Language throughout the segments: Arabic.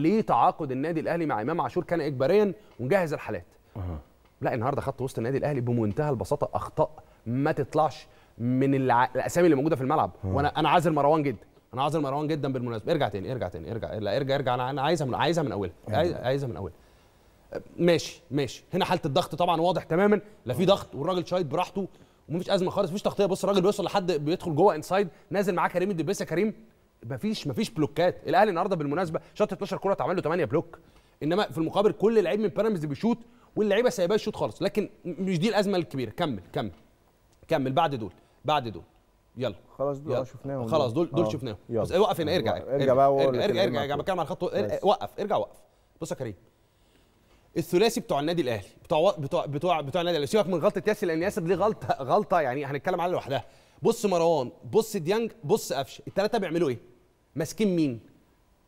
ليه تعاقد النادي الاهلي مع امام عاشور كان اجباريا ونجهز الحالات أه. لا النهارده خط وسط النادي الاهلي بمنتهى البساطه اخطاء ما تطلعش من الع... الاسامي اللي موجوده في الملعب أه. وانا انا عازل مروان جدا انا عازل مروان جدا بالمناسبه ارجع تاني ارجع تاني ارجع لا ارجع ارجع انا انا عايزها من عايزها من اولها أيوة. عايز... عايزها من اولها ماشي ماشي هنا حاله الضغط طبعا واضح تماما لا في ضغط والراجل شايط براحته ومفيش ازمه خالص مفيش تغطيه بص الراجل بيوصل لحد بيدخل جوه انسايد نازل معاه كريم الدبيسه كريم مفيش مفيش بلوكات الاهلي النهارده بالمناسبه شاط 12 كره اتعمل له 8 بلوك انما في المقابل كل لعيب من بيراميدز بيشوط واللعيبه سايباه يشوط خالص لكن مش دي الازمه الكبيره كمل كمل كمل بعد دول بعد دول يلا خلاص دول آه، يلا. شفناهم خلاص دول دول آه، شفناهم بس ايه، وقف هنا آه، ارجع ارجع بقى ارجع ارجع, ارجع, ارجع بتكلم على الخط وقف ارجع وقف بص يا كريم الثلاثي بتوع النادي الاهلي بتوع بتوع بتوع, بتوع النادي الاهلي سيبك من غلطه ياسر لان ياسر دي غلطه غلطه يعني هنتكلم عنها لوحدها بص مروان بص ديانج بص قفشه الثلاثه بيعملوا ايه ماسكين مين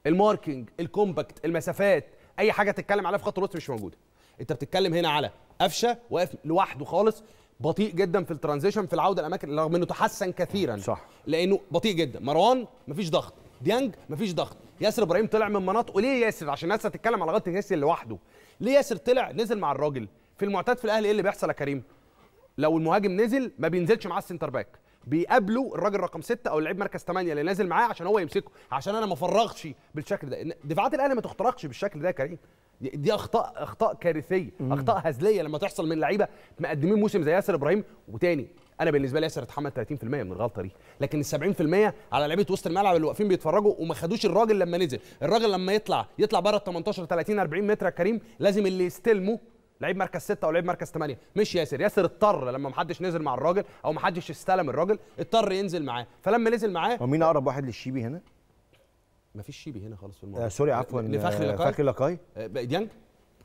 الماركينج الكومباكت المسافات اي حاجه تتكلم عليها في خط الوسط مش موجوده انت بتتكلم هنا على قفشه واقف لوحده خالص بطيء جدا في الترانزيشن في العوده الاماكن رغم انه تحسن كثيرا صح لانه بطيء جدا مروان مفيش ضغط ديانج مفيش ضغط ياسر ابراهيم طلع من مناطقه ليه ياسر عشان الناس هتتكلم على غلطه ياسر لوحده ليه ياسر طلع نزل مع الراجل في المعتاد في الاهلي ايه اللي بيحصل يا كريم لو المهاجم نزل ما بينزلش معاه السنتر باك بيقابلوا الراجل رقم 6 او اللعيب مركز 8 اللي نازل معاه عشان هو يمسكه عشان انا ما فرغتش بالشكل ده دفاعات الاهلي ما تخترقش بالشكل ده يا كريم دي اخطاء اخطاء كارثيه اخطاء هزليه لما تحصل من لعيبه مقدمين موسم زي ياسر ابراهيم وتاني انا بالنسبه لي ياسر اتحمل 30% من الغلطه دي لكن ال 70% على لعيبه وسط الملعب اللي واقفين بيتفرجوا وما خدوش الراجل لما نزل الراجل لما يطلع يطلع بره ال 18 30 40 متر يا كريم لازم اللي يستلمه لعيب مركز ستة او لعيب مركز ثمانية مش ياسر ياسر اضطر لما محدش نزل مع الراجل او محدش استلم الراجل اضطر ينزل معاه فلما نزل معاه هو مين اقرب واحد للشيبي هنا مفيش شيبي هنا خالص في الموضوع آه سوري عفوا لفخري آه، لقاي فخري لقاي آه، ديانج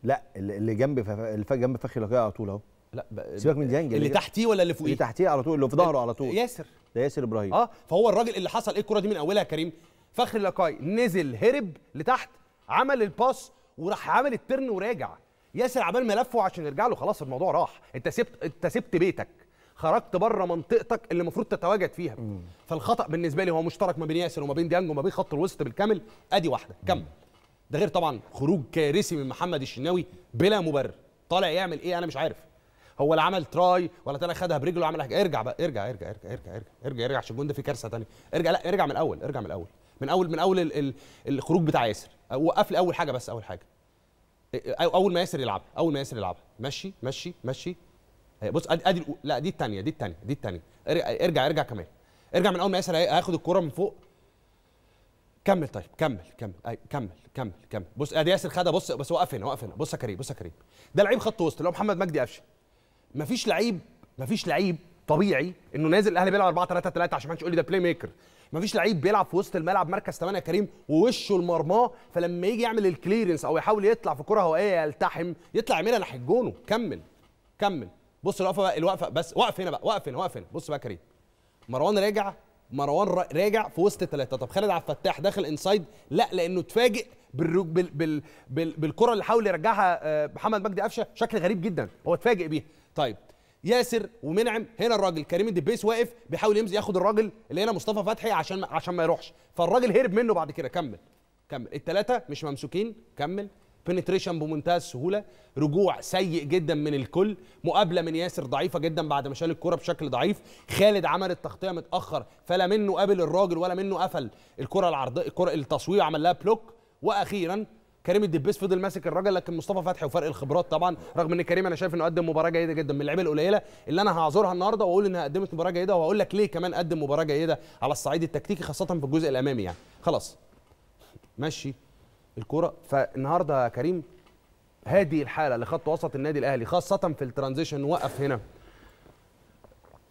لا اللي جنب اللي جنب فخري لقاي على طول اهو لا ب... سيبك من ديانج اللي تحتيه ولا اللي فوقيه اللي تحتيه على طول اللي في ظهره على طول ياسر ده ياسر ابراهيم اه فهو الراجل اللي حصل ايه الكوره دي من اولها يا كريم فخري لقاي نزل هرب لتحت عمل الباس وراح عامل الترن وراجع ياسر عبال ما لفه عشان يرجع له خلاص الموضوع راح انت سبت انت سبت بيتك خرجت بره منطقتك اللي المفروض تتواجد فيها مم. فالخطا بالنسبه لي هو مشترك ما بين ياسر وما بين ديانج وما بين خط الوسط بالكامل ادي واحده كمل ده غير طبعا خروج كارثي من محمد الشناوي بلا مبرر طالع يعمل ايه انا مش عارف هو لا عمل تراي ولا طلع خدها برجله عمل حاجه ارجع بقى ارجع ارجع ارجع ارجع ارجع ارجع, ارجع عشان الجون ده فيه كارثه ثانيه ارجع لا ارجع من الاول ارجع من الاول من اول من اول الخروج بتاع ياسر وقف لي اول حاجه بس اول حاجه اول ما ياسر يلعبها اول ما ياسر يلعبها مشي مشي مشي بص ادي لا دي الثانيه دي الثانيه دي الثانيه ارجع ارجع كمان ارجع من اول ما ياسر هياخد الكوره من فوق كمل طيب كمل كمل أي كمل كمل كمل بص ادي ياسر خدها بص بس وقف هنا وقف هنا بص يا كريم بص يا كريم ده لعيب خط وسط اللي هو محمد مجدي قفشه مفيش لعيب مفيش لعيب طبيعي انه نازل الاهلي بيلعب 4 3 3 عشان ما حدش يقول لي ده بلاي ميكر مفيش لعيب بيلعب في وسط الملعب مركز 8 كريم ووشه المرماه فلما يجي يعمل الكليرنس او يحاول يطلع في كره هوائيه يلتحم يطلع يعملها ناحيه جونه كمل كمل بص الوقفه بقى الوقفه بس وقف هنا بقى وقف هنا وقف هنا بص بقى كريم مروان راجع مروان راجع في وسط ثلاثه طب خالد عبد الفتاح داخل انسايد لا لانه اتفاجئ بالرو... بال... بال... بال... بالكره اللي حاول يرجعها آه، محمد مجدي قفشه شكل غريب جدا هو اتفاجئ بيها طيب ياسر ومنعم هنا الراجل كريم الدبيس واقف بيحاول يمزق ياخد الراجل اللي هنا مصطفى فتحي عشان عشان ما يروحش فالراجل هرب منه بعد كده كمل كمل الثلاثه مش ممسوكين كمل بنتريشن بمنتهى السهوله رجوع سيء جدا من الكل مقابله من ياسر ضعيفه جدا بعد ما شال الكره بشكل ضعيف خالد عمل التغطيه متاخر فلا منه قابل الراجل ولا منه قفل الكره العرضيه الكره التصوير عمل لها بلوك واخيرا كريم الدبيس فضل ماسك الراجل لكن مصطفى فتحي وفرق الخبرات طبعا رغم ان كريم انا شايف انه قدم مباراه جيده جدا من اللعيبه القليله اللي انا هعذرها النهارده واقول انها قدمت مباراه جيده وهقول لك ليه كمان قدم مباراه جيده على الصعيد التكتيكي خاصه في الجزء الامامي يعني خلاص مشي الكوره فالنهارده يا كريم هذه الحاله لخط وسط النادي الاهلي خاصه في الترانزيشن وقف هنا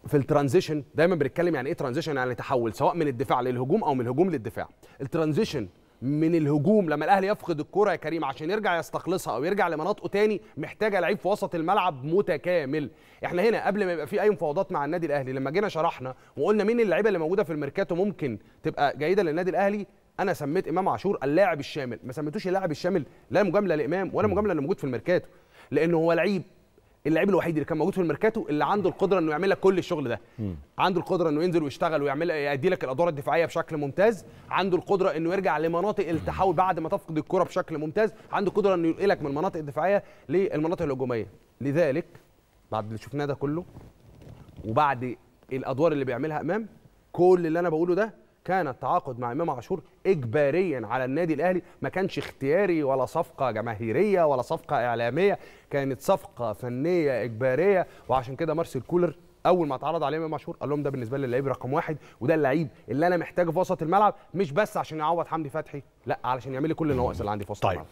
في الترانزيشن دايما بنتكلم يعني ايه ترانزيشن يعني تحول سواء من الدفاع للهجوم او من الهجوم للدفاع الترانزيشن من الهجوم لما الاهلي يفقد الكره يا كريم عشان يرجع يستخلصها او يرجع لمناطقه تاني محتاجه لعيب في وسط الملعب متكامل احنا هنا قبل ما يبقى في اي مفاوضات مع النادي الاهلي لما جينا شرحنا وقلنا مين اللعيبه اللي موجوده في الميركاتو ممكن تبقى جيده للنادي الاهلي انا سميت امام عاشور اللاعب الشامل ما سميتوش اللاعب الشامل لا مجامله لامام ولا مجامله اللي موجود في الميركاتو لانه هو لعيب اللاعب الوحيد اللي كان موجود في الميركاتو اللي عنده القدره انه يعمل لك كل الشغل ده م. عنده القدره انه ينزل ويشتغل ويعمل يدي لك الادوار الدفاعيه بشكل ممتاز عنده القدره انه يرجع لمناطق التحول بعد ما تفقد الكره بشكل ممتاز عنده القدره انه ينقلك من المناطق الدفاعيه للمناطق الهجوميه لذلك بعد اللي شفناه ده كله وبعد الادوار اللي بيعملها امام كل اللي انا بقوله ده كان التعاقد مع امام عاشور اجباريا على النادي الاهلي ما كانش اختياري ولا صفقه جماهيريه ولا صفقه اعلاميه كانت صفقه فنيه اجباريه وعشان كده مارسيل كولر اول ما اتعرض عليه امام عاشور قال لهم ده بالنسبه لي اللعيب رقم واحد وده اللعيب اللي انا محتاجه في وسط الملعب مش بس عشان يعوض حمدي فتحي لا علشان يعمل لي كل النواقص اللي عندي في وسط طيب. الملعب